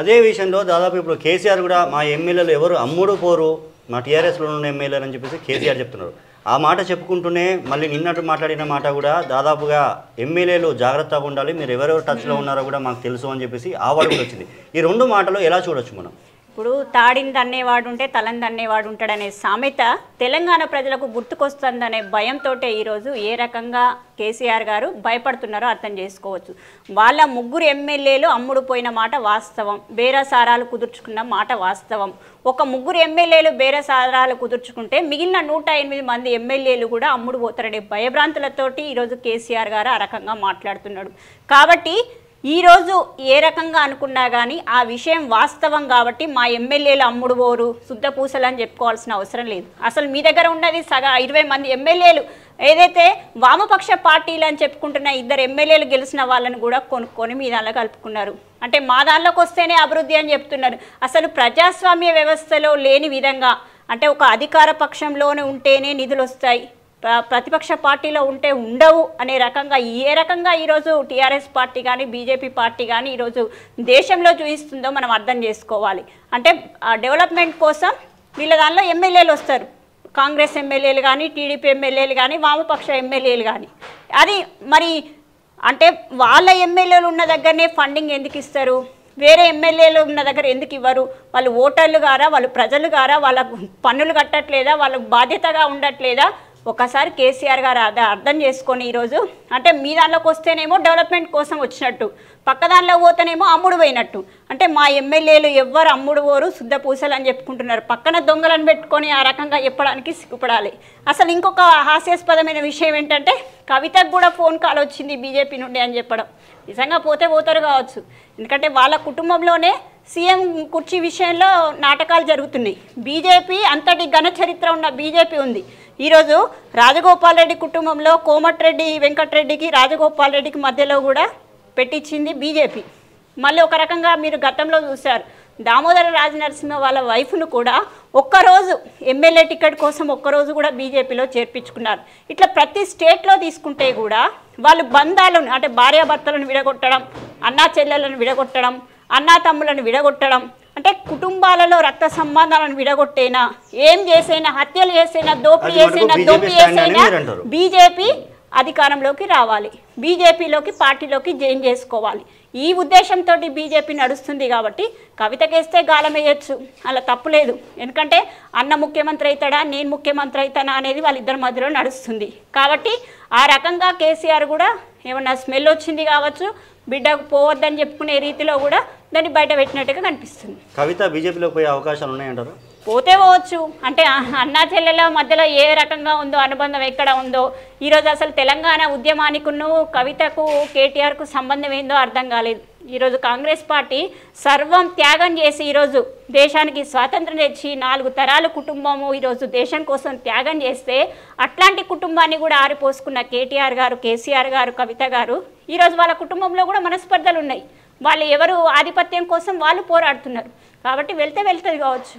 అదే విషయంలో దాదాపు ఇప్పుడు కేసీఆర్ కూడా మా ఎమ్మెల్యేలు ఎవరు అమ్ముడు పోరు మా టీఆర్ఎస్లో ఉన్న ఎమ్మెల్యేలు అని చెప్పేసి కేసీఆర్ చెప్తున్నారు ఆ మాట చెప్పుకుంటూనే మళ్ళీ నిన్నట్టు మాట్లాడిన మాట కూడా దాదాపుగా ఎమ్మెల్యేలు జాగ్రత్తగా ఉండాలి మీరు ఎవరెవరు టచ్లో ఉన్నారో కూడా మాకు తెలుసు అని చెప్పేసి ఆ వాడు కూడా వచ్చింది ఈ రెండు మాటలు ఎలా చూడొచ్చు మనం ఇప్పుడు తాడిని దన్నేవాడు ఉంటే తలని దన్నేవాడు ఉంటాడనే సామెత తెలంగాణ ప్రజలకు గుర్తుకొస్తుందనే భయంతో ఈరోజు ఏ రకంగా కేసీఆర్ గారు భయపడుతున్నారో అర్థం చేసుకోవచ్చు వాళ్ళ ముగ్గురు ఎమ్మెల్యేలు అమ్ముడు పోయిన మాట వాస్తవం బేరసారాలు కుదుర్చుకున్న మాట వాస్తవం ఒక ముగ్గురు ఎమ్మెల్యేలు బేరసారాలు కుదుర్చుకుంటే మిగిలిన నూట ఎనిమిది మంది ఎమ్మెల్యేలు కూడా అమ్ముడు పోతారనే భయభ్రాంతులతోటి ఈరోజు కేసీఆర్ గారు ఆ రకంగా మాట్లాడుతున్నాడు కాబట్టి ఈరోజు ఏ రకంగా అనుకున్నా కానీ ఆ విషయం వాస్తవం కాబట్టి మా ఎమ్మెల్యేలు అమ్ముడు పోరు శుద్ధ పూసలు అని చెప్పుకోవాల్సిన అవసరం లేదు అసలు మీ దగ్గర ఉన్నది సగా ఇరవై మంది ఎమ్మెల్యేలు ఏదైతే వామపక్ష పార్టీలు అని చెప్పుకుంటున్న ఇద్దరు ఎమ్మెల్యేలు గెలిచిన వాళ్ళని కూడా కొనుక్కొని మీ దానిలో కలుపుకున్నారు అంటే మా దానిలోకి వస్తేనే అభివృద్ధి అని చెప్తున్నారు అసలు ప్రజాస్వామ్య వ్యవస్థలో లేని విధంగా అంటే ఒక అధికార పక్షంలోనే ఉంటేనే నిధులు వస్తాయి ప్రతిపక్ష పార్టీలో ఉంటే ఉండవు అనే రకంగా ఏ రకంగా ఈరోజు టీఆర్ఎస్ పార్టీ కానీ బీజేపీ పార్టీ కానీ ఈరోజు దేశంలో చూపిస్తుందో మనం అర్థం చేసుకోవాలి అంటే డెవలప్మెంట్ కోసం వీళ్ళ దానిలో ఎమ్మెల్యేలు వస్తారు కాంగ్రెస్ ఎమ్మెల్యేలు కానీ టీడీపీ ఎమ్మెల్యేలు కానీ వామపక్ష ఎమ్మెల్యేలు కానీ అది మరి అంటే వాళ్ళ ఎమ్మెల్యేలు ఉన్న దగ్గరనే ఫండింగ్ ఎందుకు ఇస్తారు వేరే ఎమ్మెల్యేలు ఉన్న దగ్గర ఎందుకు ఇవ్వరు వాళ్ళు ఓటర్లు గారా వాళ్ళు ప్రజలు గారా వాళ్ళకు పన్నులు కట్టట్లేదా వాళ్ళకు బాధ్యతగా ఉండట్లేదా ఒకసారి కేసీఆర్ గారు అది అర్థం చేసుకొని ఈరోజు అంటే మీ దానిలోకి వస్తేనేమో డెవలప్మెంట్ కోసం వచ్చినట్టు పక్క దానిలో పోతేనేమో అమ్ముడు పోయినట్టు అంటే మా ఎమ్మెల్యేలు ఎవ్వరు అమ్ముడు పోరు శుద్ధ పూసలు అని చెప్పుకుంటున్నారు పక్కన దొంగలను పెట్టుకొని ఆ రకంగా చెప్పడానికి సిగ్గుపడాలి అసలు ఇంకొక హాస్యాస్పదమైన విషయం ఏంటంటే కవితకు కూడా ఫోన్ కాల్ వచ్చింది బీజేపీ నుండి అని చెప్పడం నిజంగా పోతే పోతారు కావచ్చు ఎందుకంటే వాళ్ళ కుటుంబంలోనే సీఎం కుర్చీ విషయంలో నాటకాలు జరుగుతున్నాయి బీజేపీ అంతటి ఘన చరిత్ర ఉన్న బీజేపీ ఉంది ఈరోజు రాజగోపాల్ రెడ్డి కుటుంబంలో కోమటిరెడ్డి వెంకటరెడ్డికి రాజగోపాల్ రెడ్డికి మధ్యలో కూడా పెట్టించింది బీజేపీ మళ్ళీ ఒక రకంగా మీరు గతంలో చూశారు దామోదర రాజనరసింహ వాళ్ళ వైఫ్ను కూడా ఒక్కరోజు ఎమ్మెల్యే టికెట్ కోసం ఒక్కరోజు కూడా బీజేపీలో చేర్పించుకున్నారు ఇట్లా ప్రతి స్టేట్లో తీసుకుంటే కూడా వాళ్ళు బంధాలను అంటే భార్యాభర్తలను విడగొట్టడం అన్నా చెల్లెలను విడగొట్టడం అన్నా తమ్ములను విడగొట్టడం అంటే కుటుంబాలలో రక్త సంబంధాలను విడగొట్టేనా ఏం చేసేనా హత్యలు చేసేనా దోపి చేసేనా దోపి చేసేనా బీజేపీ అధికారంలోకి రావాలి బీజేపీలోకి పార్టీలోకి జైన్ చేసుకోవాలి ఈ ఉద్దేశంతో బీజేపీ నడుస్తుంది కాబట్టి కవితకేస్తే గాలం వేయచ్చు అలా తప్పులేదు ఎందుకంటే అన్న ముఖ్యమంత్రి అవుతాడా నేను ముఖ్యమంత్రి అవుతానా అనేది వాళ్ళిద్దరి మధ్యలో నడుస్తుంది కాబట్టి ఆ రకంగా కేసీఆర్ కూడా ఏమన్నా స్మెల్ వచ్చింది కావచ్చు బిడ్డకు పోవద్దని చెప్పుకునే రీతిలో కూడా దాన్ని బయట పెట్టినట్టుగా కనిపిస్తుంది కవిత బీజేపీలో పోయే అవకాశాలు ఉన్నాయంటారు పోతే పోవచ్చు అంటే అన్నా చెల్లెల మధ్యలో ఏ రకంగా ఉందో అనుబంధం ఎక్కడ ఉందో ఈరోజు అసలు తెలంగాణ ఉద్యమానికును కవితకు కేటీఆర్కు సంబంధం ఏందో అర్థం కాలేదు ఈరోజు కాంగ్రెస్ పార్టీ సర్వం త్యాగం చేసి ఈరోజు దేశానికి స్వాతంత్రం తెచ్చి నాలుగు తరాల కుటుంబము ఈరోజు దేశం కోసం త్యాగం చేస్తే అట్లాంటి కుటుంబాన్ని కూడా ఆరిపోసుకున్న కేటీఆర్ గారు కేసీఆర్ గారు కవిత గారు ఈరోజు వాళ్ళ కుటుంబంలో కూడా మనస్పర్ధలు ఉన్నాయి వాళ్ళు ఎవరు ఆధిపత్యం కోసం వాళ్ళు పోరాడుతున్నారు కాబట్టి వెళ్తే వెళ్తుంది కావచ్చు